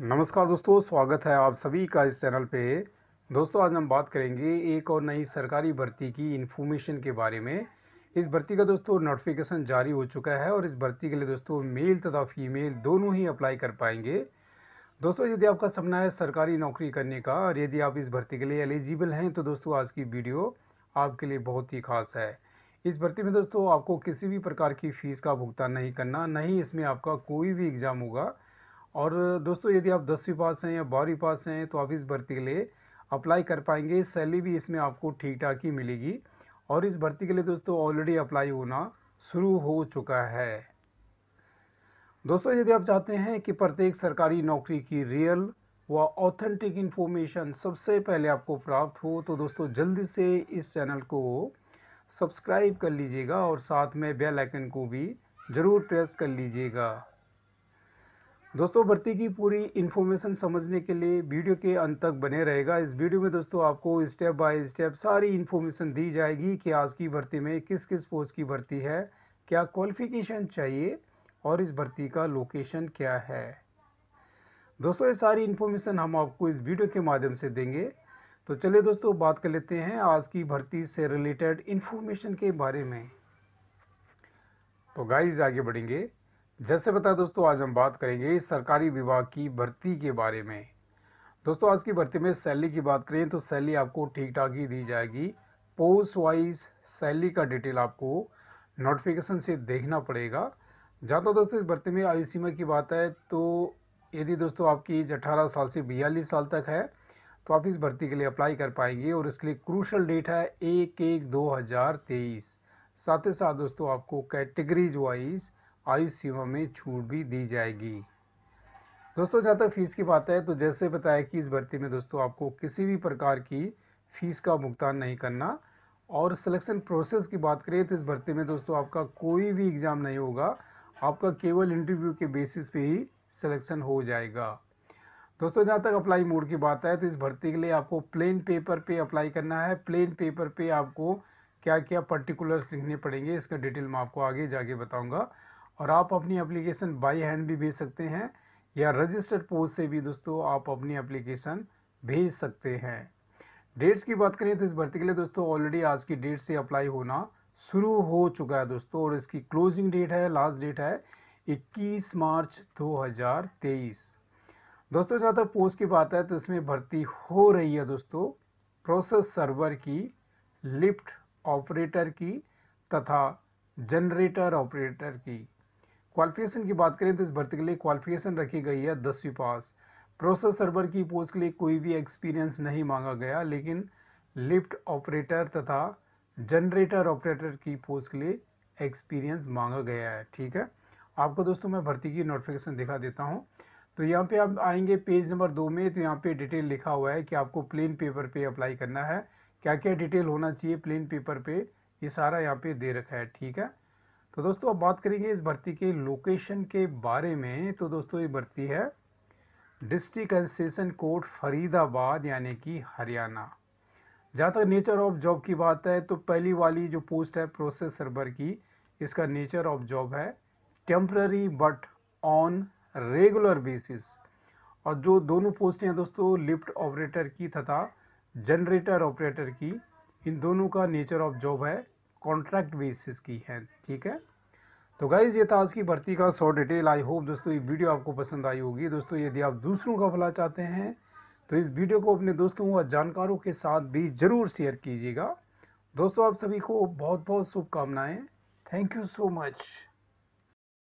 नमस्कार दोस्तों स्वागत है आप सभी का इस चैनल पे दोस्तों आज हम बात करेंगे एक और नई सरकारी भर्ती की इन्फॉर्मेशन के बारे में इस भर्ती का दोस्तों नोटिफिकेशन जारी हो चुका है और इस भर्ती के लिए दोस्तों मेल तथा फीमेल दोनों ही अप्लाई कर पाएंगे दोस्तों यदि आपका सपना है सरकारी नौकरी करने का और यदि आप इस भर्ती के लिए एलिजिबल हैं तो दोस्तों आज की वीडियो आपके लिए बहुत ही खास है इस भर्ती में दोस्तों आपको किसी भी प्रकार की फ़ीस का भुगतान नहीं करना नहीं इसमें आपका कोई भी एग्ज़ाम होगा और दोस्तों यदि आप दसवीं पास हैं या बारहवीं पास हैं तो आप इस भर्ती के लिए अप्लाई कर पाएंगे सैलरी भी इसमें आपको ठीक ठाक ही मिलेगी और इस भर्ती के लिए दोस्तों ऑलरेडी अप्लाई होना शुरू हो चुका है दोस्तों यदि आप चाहते हैं कि प्रत्येक सरकारी नौकरी की रियल व ऑथेंटिक इन्फॉर्मेशन सबसे पहले आपको प्राप्त हो तो दोस्तों जल्दी से इस चैनल को सब्सक्राइब कर लीजिएगा और साथ में बेल आइकन को भी ज़रूर प्रेस कर लीजिएगा दोस्तों भर्ती की पूरी इन्फॉर्मेशन समझने के लिए वीडियो के अंत तक बने रहेगा इस वीडियो में दोस्तों आपको स्टेप बाय स्टेप सारी इन्फॉर्मेशन दी जाएगी कि आज की भर्ती में किस किस पोस्ट की भर्ती है क्या क्वालिफिकेशन चाहिए और इस भर्ती का लोकेशन क्या है दोस्तों ये सारी इन्फॉर्मेशन हम आपको इस वीडियो के माध्यम से देंगे तो चलिए दोस्तों बात कर लेते हैं आज की भर्ती से रिलेटेड इन्फॉर्मेशन के बारे में तो गाइज आगे बढ़ेंगे जैसे बता दोस्तों आज हम बात करेंगे सरकारी विभाग की भर्ती के बारे में दोस्तों आज की भर्ती में सैलरी की बात करें तो सैलरी आपको ठीक ठाक ही दी जाएगी पोस्ट वाइज सैलरी का डिटेल आपको नोटिफिकेशन से देखना पड़ेगा जहाँ तो दोस्तों इस भर्ती में आयु सीमा की बात है तो यदि दोस्तों आपकी एज अठारह साल से बयालीस साल तक है तो आप इस भर्ती के लिए अप्लाई कर पाएंगे और इसके लिए क्रूशल डेट है एक एक दो हज़ार तेईस साथ ही साथ दोस्तों आपको कैटेगरीज वाइज़ आयु सीमा में छूट भी दी जाएगी दोस्तों जहाँ तक फ़ीस की बात है तो जैसे बताया कि इस भर्ती में दोस्तों आपको किसी भी प्रकार की फ़ीस का भुगतान नहीं करना और सिलेक्शन प्रोसेस की बात करें तो इस भर्ती में दोस्तों आपका कोई भी एग्ज़ाम नहीं होगा आपका केवल इंटरव्यू के बेसिस पे ही सिलेक्शन हो जाएगा दोस्तों जहाँ तक अप्लाई मोड की बात है तो इस भर्ती के लिए आपको प्लेन पेपर पे अप्लाई करना है प्लेन पेपर पे आपको क्या क्या पर्टिकुलर्स लिखने पड़ेंगे इसका डिटेल मैं आपको आगे जाके बताऊँगा और आप अपनी एप्लीकेशन बाई हैंड भी भेज सकते हैं या रजिस्टर्ड पोस्ट से भी दोस्तों आप अपनी एप्लीकेशन भेज सकते हैं डेट्स की बात करें तो इस भर्ती के लिए दोस्तों ऑलरेडी आज की डेट से अप्लाई होना शुरू हो चुका है दोस्तों और इसकी क्लोजिंग डेट है लास्ट डेट है 21 मार्च 2023 दोस्तों जहाँ तक पोस्ट की बात है तो इसमें भर्ती हो रही है दोस्तों प्रोसेस सर्वर की लिफ्ट ऑपरेटर की तथा जनरेटर ऑपरेटर की क्वालिफिकेशन की बात करें तो इस भर्ती के लिए क्वालिफिकेशन रखी गई है दसवीं पास प्रोसेस सर्वर की पोस्ट के लिए कोई भी एक्सपीरियंस नहीं मांगा गया लेकिन लिफ्ट ऑपरेटर तथा जनरेटर ऑपरेटर की पोस्ट के लिए एक्सपीरियंस मांगा गया है ठीक है आपको दोस्तों मैं भर्ती की नोटिफिकेशन दिखा देता हूँ तो यहाँ पे आप आएंगे पेज नंबर दो में तो यहाँ पे डिटेल लिखा हुआ है कि आपको प्लेन पेपर पे अप्लाई करना है क्या क्या डिटेल होना चाहिए प्लेन पेपर पे ये सारा यहाँ पे दे रखा है ठीक है तो दोस्तों अब बात करेंगे इस भर्ती के लोकेशन के बारे में तो दोस्तों ये भर्ती है डिस्ट्रिक्ट कंसेशन कोर्ट फरीदाबाद यानी कि हरियाणा जहाँ तक नेचर ऑफ जॉब की बात है तो पहली वाली जो पोस्ट है प्रोसेस सर्वर की इसका नेचर ऑफ जॉब है temporary but on regular basis और जो दोनों पोस्टें हैं दोस्तों लिफ्ट ऑपरेटर की तथा जनरेटर ऑपरेटर की इन दोनों का नेचर ऑफ जॉब है कॉन्ट्रैक्ट बेसिस की है ठीक है तो गाइज़ ये था आज की भर्ती का सौ डिटेल आई होप दोस्तों ये वीडियो आपको पसंद आई होगी दोस्तों यदि आप दूसरों का भला चाहते हैं तो इस वीडियो को अपने दोस्तों और जानकारों के साथ भी ज़रूर शेयर कीजिएगा दोस्तों आप सभी को बहुत बहुत शुभकामनाएँ थैंक यू सो मच